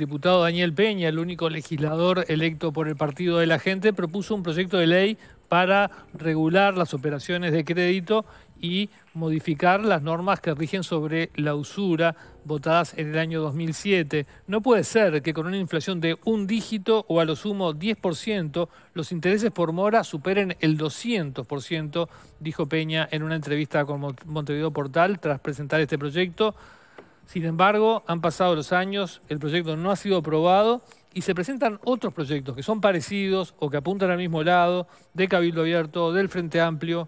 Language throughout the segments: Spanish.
el diputado Daniel Peña, el único legislador electo por el Partido de la Gente, propuso un proyecto de ley para regular las operaciones de crédito y modificar las normas que rigen sobre la usura votadas en el año 2007. No puede ser que con una inflación de un dígito o a lo sumo 10%, los intereses por mora superen el 200%, dijo Peña en una entrevista con Montevideo Portal tras presentar este proyecto. Sin embargo, han pasado los años, el proyecto no ha sido aprobado y se presentan otros proyectos que son parecidos o que apuntan al mismo lado, de Cabildo Abierto, del Frente Amplio.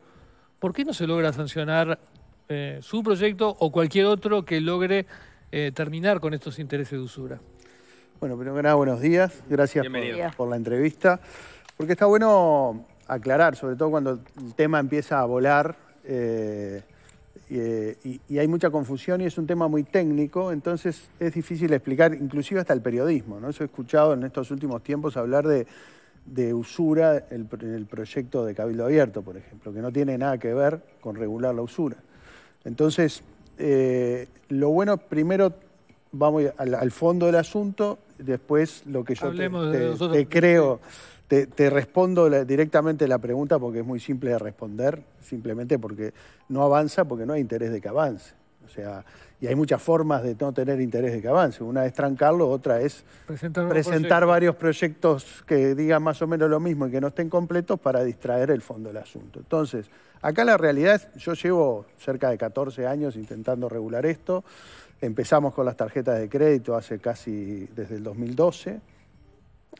¿Por qué no se logra sancionar eh, su proyecto o cualquier otro que logre eh, terminar con estos intereses de usura? Bueno, primero que nada, buenos días. Gracias por, la entrevista. Porque está bueno aclarar, sobre todo cuando el tema empieza a volar, eh, eh, y, hay mucha confusión y es un tema muy técnico, entonces es difícil explicar, inclusive hasta el periodismo. ¿no? he escuchado en estos últimos tiempos hablar de, usura en el, proyecto de Cabildo Abierto, por ejemplo, que no tiene nada que ver con regular la usura. Entonces, eh, lo bueno primero vamos al, fondo del asunto, después lo que yo te creo. Te, respondo directamente la pregunta porque es muy simple de responder, simplemente porque no avanza porque no hay interés de que avance. O sea, y hay muchas formas de no tener interés de que avance. Una es trancarlo, otra es presentar, varios proyectos que digan más o menos lo mismo y que no estén completos para distraer el fondo del asunto. Entonces, acá la realidad es, yo llevo cerca de 14 años intentando regular esto. Empezamos con las tarjetas de crédito hace casi desde el 2012.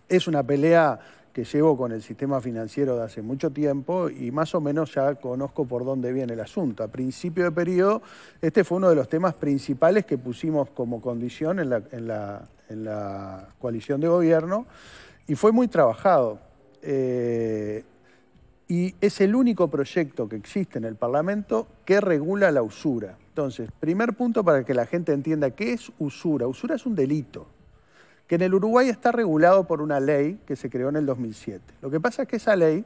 Es una pelea que llevo con el sistema financiero de hace mucho tiempo y más o menos ya conozco por dónde viene el asunto. A principio de periodo, este fue uno de los temas principales que pusimos como condición en la, coalición de gobierno y fue muy trabajado. Eh, y es el único proyecto que existe en el Parlamento que regula la usura. Entonces, primer punto para que la gente entienda qué es usura. Usura es un delito que en el Uruguay está regulado por una ley que se creó en el 2007. Lo que pasa es que esa ley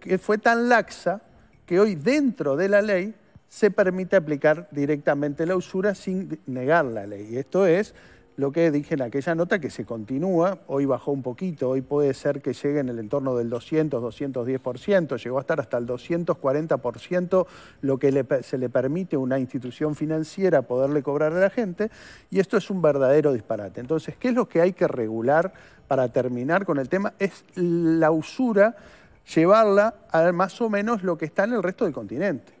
que fue tan laxa que hoy dentro de la ley se permite aplicar directamente la usura sin negar la ley. Esto es lo que dije en aquella nota, que se continúa, hoy bajó un poquito, hoy puede ser que llegue en el entorno del 200, 210%, llegó a estar hasta el 240%, lo que se le permite a una institución financiera poderle cobrar a la gente, y esto es un verdadero disparate. Entonces, ¿qué es lo que hay que regular para terminar con el tema? Es la usura, llevarla a más o menos lo que está en el resto del continente.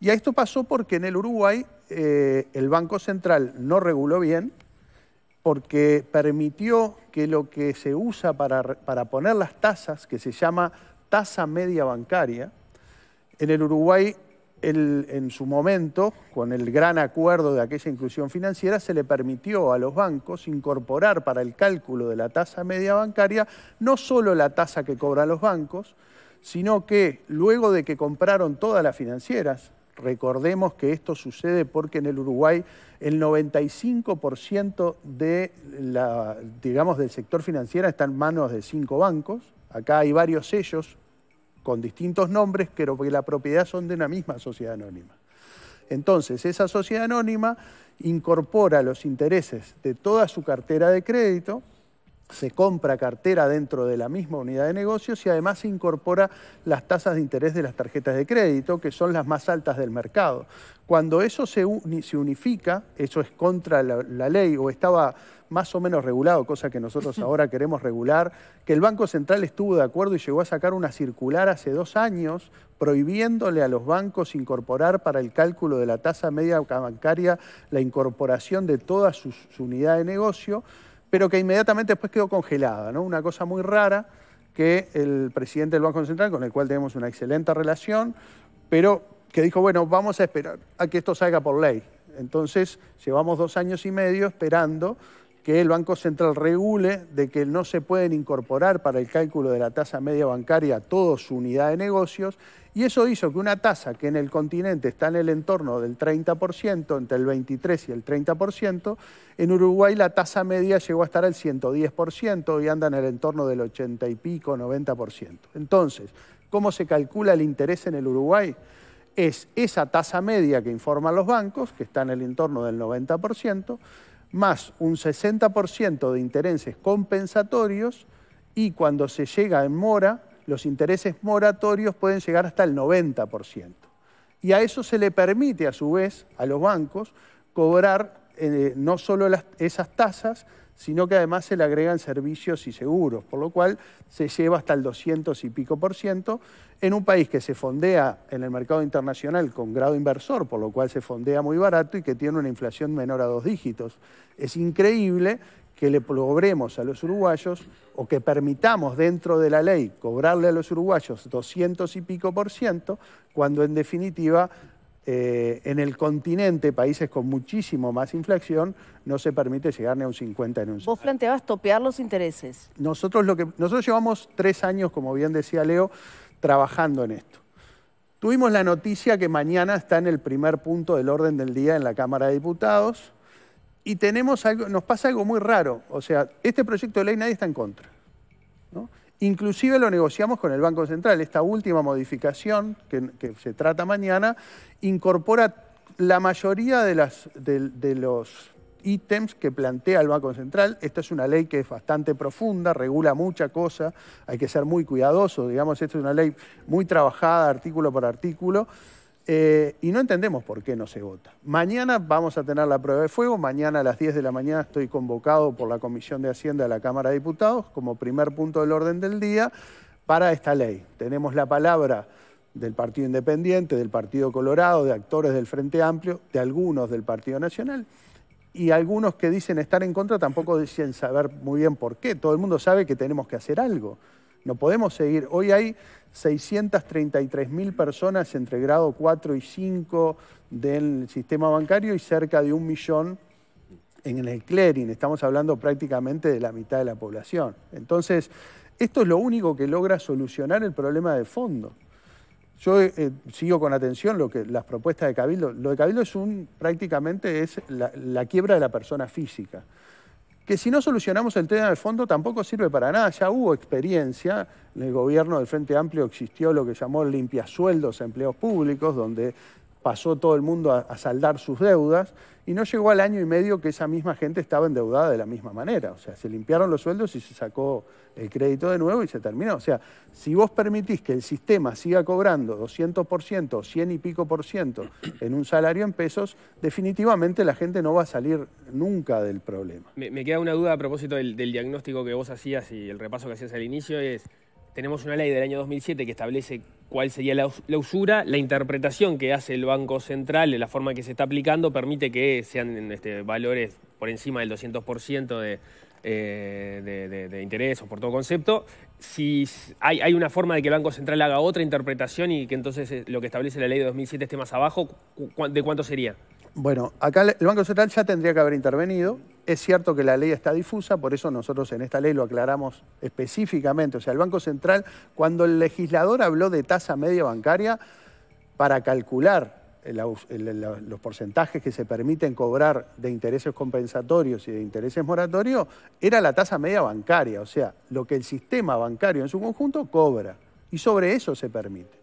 Y a esto pasó porque en el Uruguay eh, el Banco Central no reguló bien, porque permitió que lo que se usa para, poner las tasas, que se llama tasa media bancaria, en el Uruguay en su momento, con el gran acuerdo de aquella inclusión financiera, se le permitió a los bancos incorporar para el cálculo de la tasa media bancaria no solo la tasa que cobran los bancos, sino que luego de que compraron todas las financieras, Recordemos que esto sucede porque en el Uruguay el 95% de la, digamos, del sector financiero está en manos de cinco bancos. Acá hay varios sellos con distintos nombres, pero que la propiedad son de una misma sociedad anónima. Entonces, esa sociedad anónima incorpora los intereses de toda su cartera de crédito se compra cartera dentro de la misma unidad de negocios y además se incorpora las tasas de interés de las tarjetas de crédito, que son las más altas del mercado. Cuando eso se, unifica, eso es contra la, ley o estaba más o menos regulado, cosa que nosotros ahora queremos regular, que el Banco Central estuvo de acuerdo y llegó a sacar una circular hace dos años prohibiéndole a los bancos incorporar para el cálculo de la tasa media bancaria la incorporación de toda sus su unidad de negocio pero que inmediatamente después quedó congelada, ¿no? Una cosa muy rara que el presidente del Banco Central, con el cual tenemos una excelente relación, pero que dijo, bueno, vamos a esperar a que esto salga por ley. Entonces, llevamos dos años y medio esperando que el Banco Central regule de que no se pueden incorporar para el cálculo de la tasa media bancaria toda su unidad de negocios, y eso hizo que una tasa que en el continente está en el entorno del 30%, entre el 23 y el 30%, en Uruguay la tasa media llegó a estar al 110% y anda en el entorno del 80 y pico, 90%. Entonces, ¿cómo se calcula el interés en el Uruguay? Es esa tasa media que informan los bancos, que está en el entorno del 90%, más un 60% de intereses compensatorios y cuando se llega en mora, los intereses moratorios pueden llegar hasta el 90%. Y a eso se le permite, a su vez, a los bancos cobrar eh, no solo esas tasas, sino que además se le agregan servicios y seguros, por lo cual se lleva hasta el 200 y pico por ciento en un país que se fondea en el mercado internacional con grado inversor, por lo cual se fondea muy barato y que tiene una inflación menor a dos dígitos. Es increíble que le cobremos a los uruguayos o que permitamos dentro de la ley cobrarle a los uruguayos 200 y pico por ciento, cuando en definitiva eh, en el continente, países con muchísimo más inflación, no se permite llegar ni a un 50 en un 60. Vos planteabas topear los intereses. Nosotros, lo que, nosotros llevamos tres años, como bien decía Leo, trabajando en esto. Tuvimos la noticia que mañana está en el primer punto del orden del día en la Cámara de Diputados y tenemos algo, nos pasa algo muy raro. O sea, este proyecto de ley nadie está en contra. ¿no? Inclusive lo negociamos con el Banco Central. Esta última modificación que, se trata mañana incorpora la mayoría de, los ítems que plantea el Banco Central. Esta es una ley que es bastante profunda, regula mucha cosa, hay que ser muy cuidadoso, digamos, esta es una ley muy trabajada artículo por artículo. Eh, y no entendemos por qué no se vota. Mañana vamos a tener la prueba de fuego, mañana a las 10 de la mañana estoy convocado por la Comisión de Hacienda de la Cámara de Diputados como primer punto del orden del día para esta ley. Tenemos la palabra del Partido Independiente, del Partido Colorado, de actores del Frente Amplio, de algunos del Partido Nacional y algunos que dicen estar en contra tampoco dicen saber muy bien por qué. Todo el mundo sabe que tenemos que hacer algo. No podemos seguir. Hoy hay 633.000 personas entre grado 4 y 5 del sistema bancario y cerca de un millón en el clearing. Estamos hablando prácticamente de la mitad de la población. Entonces, esto es lo único que logra solucionar el problema de fondo. Yo eh, sigo con atención lo que, las propuestas de Cabildo. Lo de Cabildo es un, prácticamente es la quiebra de la persona física que si no solucionamos el tema del fondo tampoco sirve para nada. Ya hubo experiencia, en el gobierno del Frente Amplio existió lo que llamó limpiasueldos a empleos públicos, donde pasó todo el mundo a, saldar sus deudas y no llegó al año y medio que esa misma gente estaba endeudada de la misma manera. O sea, se limpiaron los sueldos y se sacó el crédito de nuevo y se terminó. O sea, si vos permitís que el sistema siga cobrando 200% 100 y pico por ciento en un salario en pesos, definitivamente la gente no va a salir nunca del problema. Me, queda una duda a propósito del, del diagnóstico que vos hacías y el repaso que hacías al inicio es tenemos una ley del año 2007 que establece cuál sería la, usura. La interpretación que hace el Banco Central la forma que se está aplicando permite que sean este, valores por encima del 200% de, eh, interés o por todo concepto. Si hay, una forma de que el Banco Central haga otra interpretación y que entonces eh, lo que establece la ley de 2007 esté más abajo, ¿de cuánto sería? Bueno, acá el Banco Central ya tendría que haber intervenido. Es cierto que la ley está difusa, por eso nosotros en esta ley lo aclaramos específicamente. O sea, el Banco Central, cuando el legislador habló de tasa media bancaria, para calcular los porcentajes que se permiten cobrar de intereses compensatorios y de intereses moratorios, era la tasa media bancaria, o sea, lo que el sistema bancario en su conjunto cobra. Y sobre eso se permite.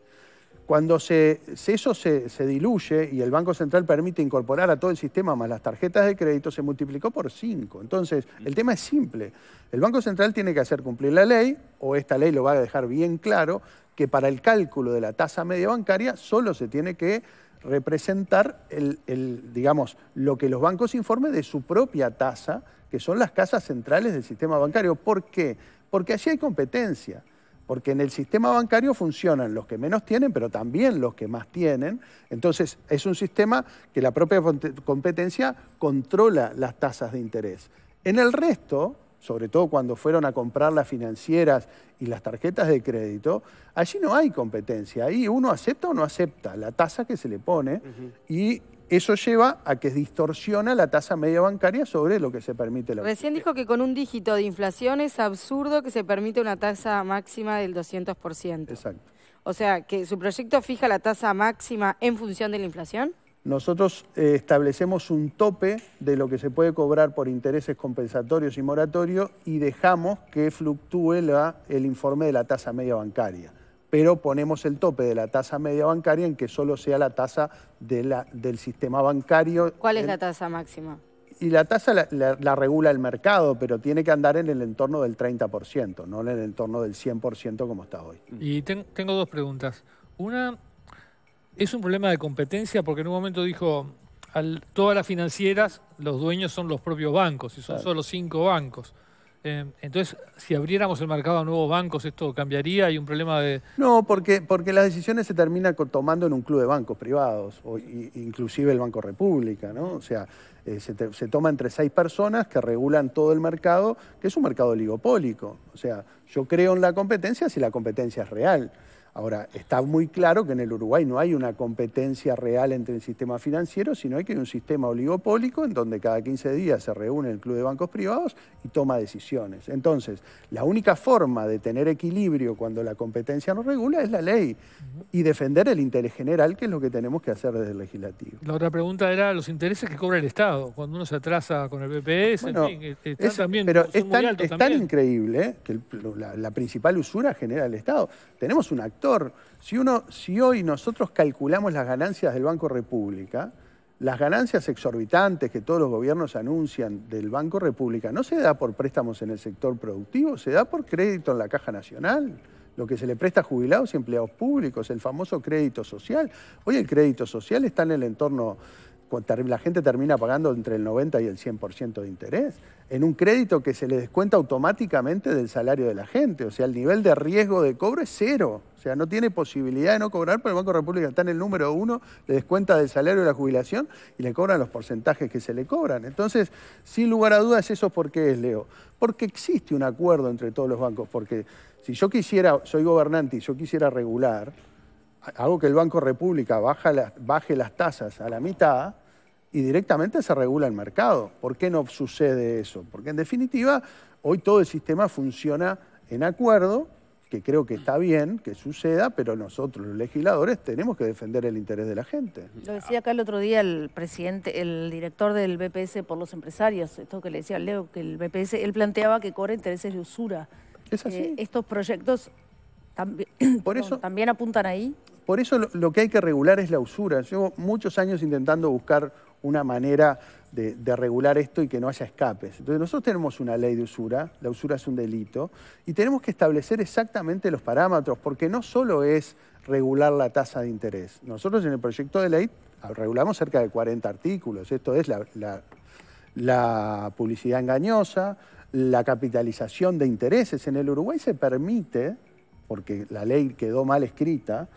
Cuando se, eso se, diluye y el Banco Central permite incorporar a todo el sistema más las tarjetas de crédito, se multiplicó por cinco. Entonces, el tema es simple. El Banco Central tiene que hacer cumplir la ley, o esta ley lo va a dejar bien claro, que para el cálculo de la tasa media bancaria solo se tiene que representar el, digamos, lo que los bancos informen de su propia tasa, que son las casas centrales del sistema bancario. ¿Por qué? Porque allí hay competencia porque en el sistema bancario funcionan los que menos tienen, pero también los que más tienen. Entonces, es un sistema que la propia competencia controla las tasas de interés. En el resto, sobre todo cuando fueron a comprar las financieras y las tarjetas de crédito, allí no hay competencia. Ahí uno acepta o no acepta la tasa que se le pone y eso lleva a que distorsiona la tasa media bancaria sobre lo que se permite la Recién dijo que con un dígito de inflación es absurdo que se permita una tasa máxima del 200%. Exacto. O sea, que su proyecto fija la tasa máxima en función de la inflación. Nosotros eh, establecemos un tope de lo que se puede cobrar por intereses compensatorios y moratorios y dejamos que fluctúe el informe de la tasa media bancaria pero ponemos el tope de la tasa media bancaria en que solo sea la tasa del sistema bancario. ¿Cuál es la tasa máxima? Y la tasa la, regula el mercado, pero tiene que andar en el entorno del 30%, no en el entorno del 100% como está hoy. Y tengo dos preguntas. Una, ¿es un problema de competencia? Porque en un momento dijo, todas las financieras, los dueños son los propios bancos, y son solo cinco bancos. Eh, entonces, si abriéramos el mercado a nuevos bancos, ¿esto cambiaría? ¿Hay un problema de...? No, porque, las decisiones se terminan tomando en un club de bancos privados, o, inclusive el Banco República, ¿no? O sea, eh, se, se, toma entre seis personas que regulan todo el mercado, que es un mercado oligopólico. O sea, yo creo en la competencia si la competencia es real. Ahora, está muy claro que en el Uruguay no hay una competencia real entre el sistema financiero, sino que hay un sistema oligopólico en donde cada 15 días se reúne el Club de Bancos Privados y toma decisiones. Entonces, la única forma de tener equilibrio cuando la competencia no regula es la ley y defender el interés general, que es lo que tenemos que hacer desde el legislativo. La otra pregunta era los intereses que cobra el Estado cuando uno se atrasa con el BPS, eh, es, también, pero es tan, increíble que la, principal usura genera el Estado. Tenemos una si, uno, si hoy nosotros calculamos las ganancias del Banco República, las ganancias exorbitantes que todos los gobiernos anuncian del Banco República no se da por préstamos en el sector productivo, se da por crédito en la Caja Nacional, lo que se le presta a jubilados y empleados públicos, el famoso crédito social. Hoy el crédito social está en el entorno la gente termina pagando entre el 90 y el 100% de interés en un crédito que se le descuenta automáticamente del salario de la gente. O sea, el nivel de riesgo de cobro es cero. O sea, no tiene posibilidad de no cobrar, pero el Banco de República está en el número uno, le descuenta del salario de la jubilación y le cobran los porcentajes que se le cobran. Entonces, sin lugar a dudas, eso por qué es, Leo. Porque existe un acuerdo entre todos los bancos. Porque si yo quisiera, soy gobernante y yo quisiera regular, hago que el Banco República baja las baje las tasas a la mitad, y directamente se regula el mercado. ¿Por qué no sucede eso? Porque en definitiva, hoy todo el sistema funciona en acuerdo, que creo que está bien que suceda, pero nosotros los legisladores tenemos que defender el interés de la gente. Lo decía acá el otro día el presidente, el director del BPS por los empresarios, esto que le decía Leo, que el BPS, él planteaba que cobra intereses de usura. Es así. Eh, estos proyectos también, apuntan ahí. Por eso lo, lo que hay que regular es la usura. Llevo muchos años intentando buscar una manera de, regular esto y que no haya escapes. Entonces nosotros tenemos una ley de usura, la usura es un delito, y tenemos que establecer exactamente los parámetros, porque no solo es regular la tasa de interés. Nosotros en el proyecto de ley regulamos cerca de 40 artículos, esto es la, la publicidad engañosa, la capitalización de intereses. En el Uruguay se permite, porque la ley quedó mal escrita,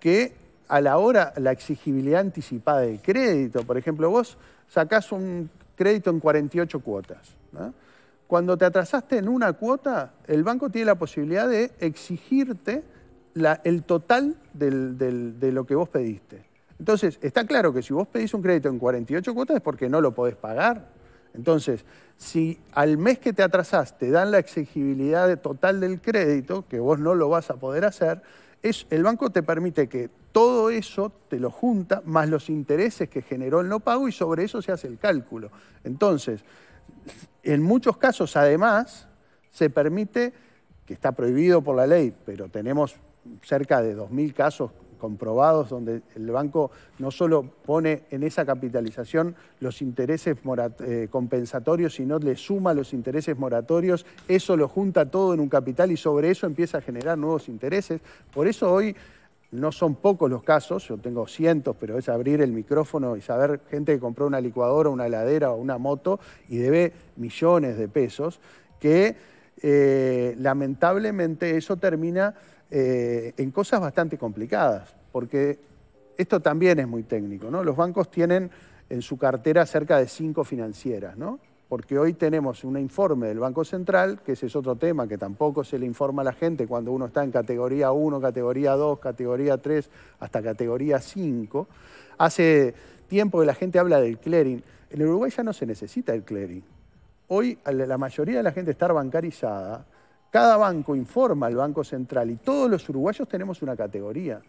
que a la hora la exigibilidad anticipada de crédito. Por ejemplo, vos sacás un crédito en 48 cuotas. Cuando te atrasaste en una cuota, el banco tiene la posibilidad de exigirte el total de lo que vos pediste. Entonces, está claro que si vos pedís un crédito en 48 cuotas es porque no lo podés pagar. Entonces, si al mes que te te dan la exigibilidad total del crédito, que vos no lo vas a poder hacer, es, el banco te permite que todo eso te lo junta, más los intereses que generó el no pago y sobre eso se hace el cálculo. Entonces, en muchos casos, además, se permite, que está prohibido por la ley, pero tenemos cerca de 2.000 casos comprobados donde el banco no solo pone en esa capitalización los intereses eh, compensatorios, sino le suma los intereses moratorios, eso lo junta todo en un capital y sobre eso empieza a generar nuevos intereses. Por eso hoy no son pocos los casos, yo tengo cientos, pero es abrir el micrófono y saber gente que compró una licuadora, una heladera o una moto y debe millones de pesos, que eh, lamentablemente eso termina eh, en cosas bastante complicadas, porque esto también es muy técnico, ¿no? Los bancos tienen en su cartera cerca de cinco financieras, ¿no? Porque hoy tenemos un informe del Banco Central, que ese es otro tema que tampoco se le informa a la gente cuando uno está en categoría 1, categoría 2, categoría 3, hasta categoría 5. Hace tiempo que la gente habla del clearing. En Uruguay ya no se necesita el clearing. Hoy la mayoría de la gente está bancarizada cada banco informa al Banco Central y todos los uruguayos tenemos una categoría.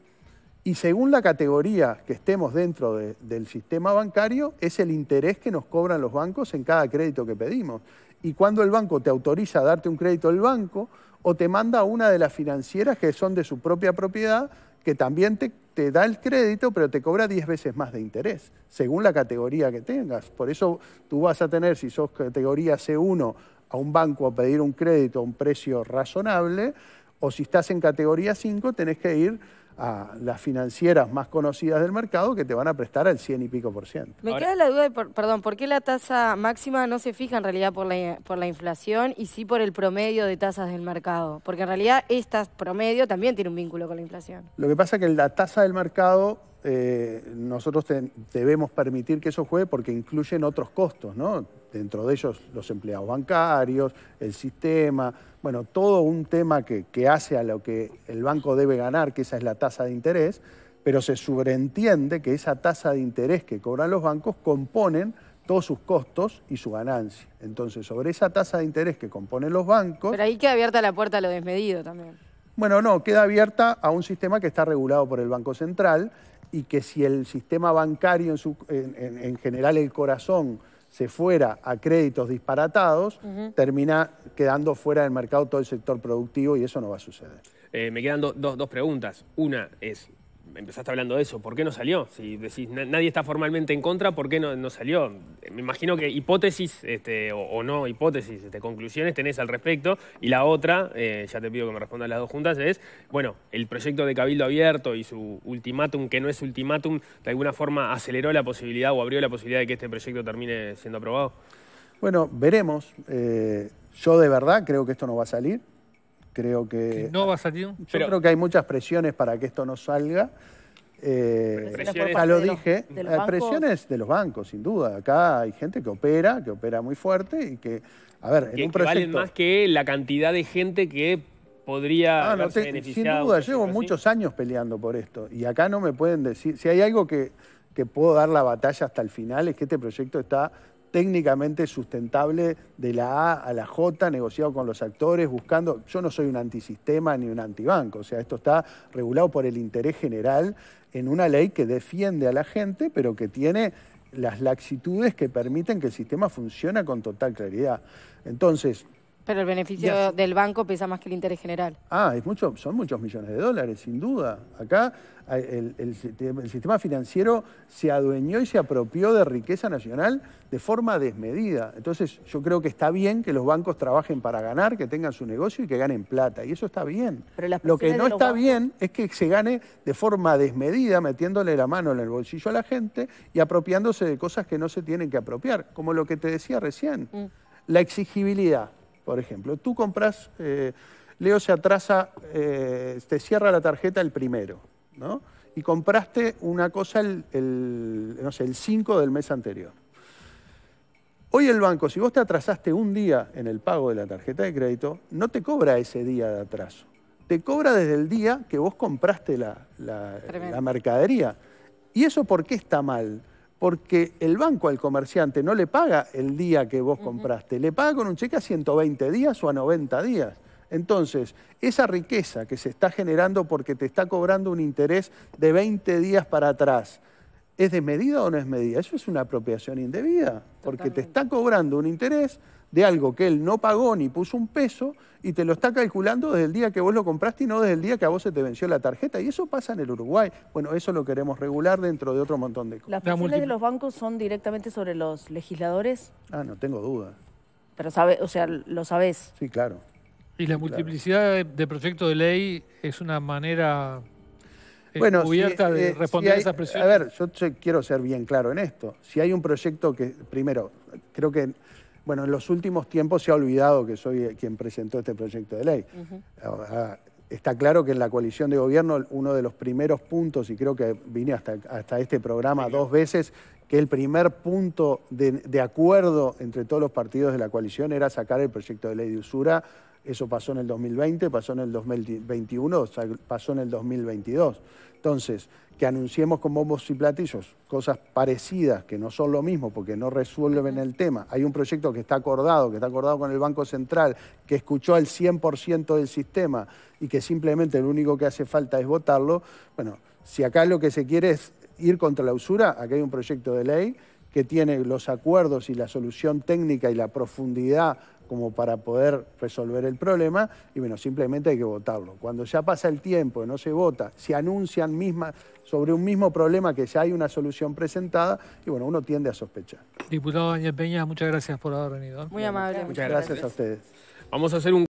Y según la categoría que estemos dentro del sistema bancario, es el interés que nos cobran los bancos en cada crédito que pedimos. Y cuando el banco te autoriza a darte un crédito el banco o te manda a una de las financieras que son de su propia propiedad, que también te, te da el crédito, pero te cobra 10 veces más de interés, según la categoría que tengas. Por eso tú vas a tener, si sos categoría C1, a un banco a pedir un crédito a un precio razonable, o si estás en categoría 5, tenés que ir a las financieras más conocidas del mercado que te van a prestar al 100 y pico por ciento. Me queda la duda, de perdón, ¿por qué la tasa máxima no se fija en realidad por la, por la inflación y sí por el promedio de tasas del mercado? Porque en realidad este promedio también tiene un vínculo con la inflación. Lo que pasa es que la tasa del mercado eh, nosotros debemos permitir que eso juegue porque incluyen otros costos, ¿no? Dentro de ellos los empleados bancarios, el sistema, bueno, todo un tema que, que hace a lo que el banco debe ganar, que esa es la tasa de interés, pero se sobreentiende que esa tasa de interés que cobran los bancos componen todos sus costos y su ganancia. Entonces, sobre esa tasa de interés que componen los bancos... Pero ahí queda abierta la puerta a lo desmedido también. Bueno, no, queda abierta a un sistema que está regulado por el Banco Central y que si el sistema bancario en, su, en, general el corazón se fuera a créditos disparatados, termina quedando fuera del mercado todo el sector productivo y eso no va a suceder. Eh, me quedan dos preguntas. Una es, empezaste hablando de eso, ¿por qué no salió? Si decís, nadie está formalmente en contra, ¿por qué no, salió? Me imagino que hipótesis este, o, no hipótesis, este, conclusiones tenés al respecto. Y la otra, eh, ya te pido que me respondas las dos juntas, es, bueno, el proyecto de Cabildo Abierto y su ultimátum, que no es ultimátum, de alguna forma aceleró la posibilidad o abrió la posibilidad de que este proyecto termine siendo aprobado. Bueno, veremos. Eh, yo de verdad creo que esto no va a salir. Creo que. ¿No va Yo creo que hay muchas presiones para que esto no salga. Eh, ya lo dije, de eh, presiones de los bancos, sin duda. Acá hay gente que opera, que opera muy fuerte y que, a ver, en un proyecto... más que la cantidad de gente que podría ah, no, Sin duda, llevo muchos años peleando por esto y acá no me pueden decir, si hay algo que, que puedo dar la batalla hasta el final es que este proyecto está técnicamente sustentable de la A a la J, negociado con los actores, buscando. Yo no soy un antisistema ni un antibanco, o sea, esto está regulado por el interés general en una ley que defiende a la gente, pero que tiene las laxitudes que permiten que el sistema funcione con total claridad. Entonces, pero el beneficio del banco pesa más que el interés general. Ah, es mucho, son muchos millones de dólares, sin duda. Acá eh, el, sistema financiero se adueñó y se apropió de riqueza nacional de forma desmedida. Entonces yo creo que está bien que los bancos trabajen para ganar, que tengan su negocio y que ganen plata. Y eso está bien. Lo que no está bien es que se gane de forma desmedida, metiéndole la mano en el bolsillo a la gente y apropiándose de cosas que no se tienen que apropiar, como lo que te decía recién. Mm. La exigibilidad por ejemplo. Tú compras, eh, Leo se atrasa, eh, te cierra la tarjeta el primero, ¿no? Y compraste una cosa el, no el 5 del mes anterior. Hoy el banco, si vos te atrasaste un día en el pago de la tarjeta de crédito, no te cobra ese día de atraso. Te cobra desde el día que vos compraste la, la mercadería. ¿Y eso por qué está mal? porque el banco al comerciante no le paga el día que vos compraste, le paga con un cheque a 120 días o a 90 días. Entonces, esa riqueza que se está generando porque te está cobrando un interés de 20 días para atrás, ¿es desmedida o no es medida? Eso es una apropiación indebida, porque te está cobrando un interés de algo que él no pagó ni puso un peso y te lo está calculando desde el día que vos lo compraste y no desde el día que a vos se te venció la tarjeta. Y eso pasa en el Uruguay. Bueno, eso lo queremos regular dentro de otro montón de cosas. ¿Las presiones de los bancos son directamente sobre los legisladores? Ah, no tengo duda. Pero sabe, o sea, lo sabés. Sí, claro. Y la multiplicidad de proyectos de ley es una manera eh, bueno, cubierta de eh, responder a esas presiones? A ver, yo quiero ser bien claro en esto. Si hay un proyecto que, primero, creo que bueno, en los últimos tiempos se ha olvidado que soy eh, quien presentó este proyecto de ley. Está claro que en la coalición de gobierno uno de los primeros puntos, y creo que vine hasta, hasta este programa dos veces, que el primer punto de, acuerdo entre todos los partidos de la coalición era sacar el proyecto de ley de usura. Eso pasó en el 2020, pasó en el 2021, pasó en el 2022. Entonces, que anunciemos con bombos y platillos cosas parecidas, que no son lo mismo porque no resuelven el tema. Hay un proyecto que está acordado, que está acordado con el Banco Central, que escuchó al 100% del sistema y que simplemente lo único que hace falta es votarlo. Bueno, si acá lo que se quiere es ir contra la usura, acá hay un proyecto de ley que tiene los acuerdos y la solución técnica y la profundidad como para poder resolver el problema, y bueno, simplemente hay que votarlo. Cuando ya pasa el tiempo, y no se vota, se anuncian misma, sobre un mismo problema que ya hay una solución presentada, y bueno, uno tiende a sospechar. Diputado Daniel Peña, muchas gracias por haber venido. ¿eh? Muy amable. Muchas gracias, gracias a ustedes. Vamos a hacer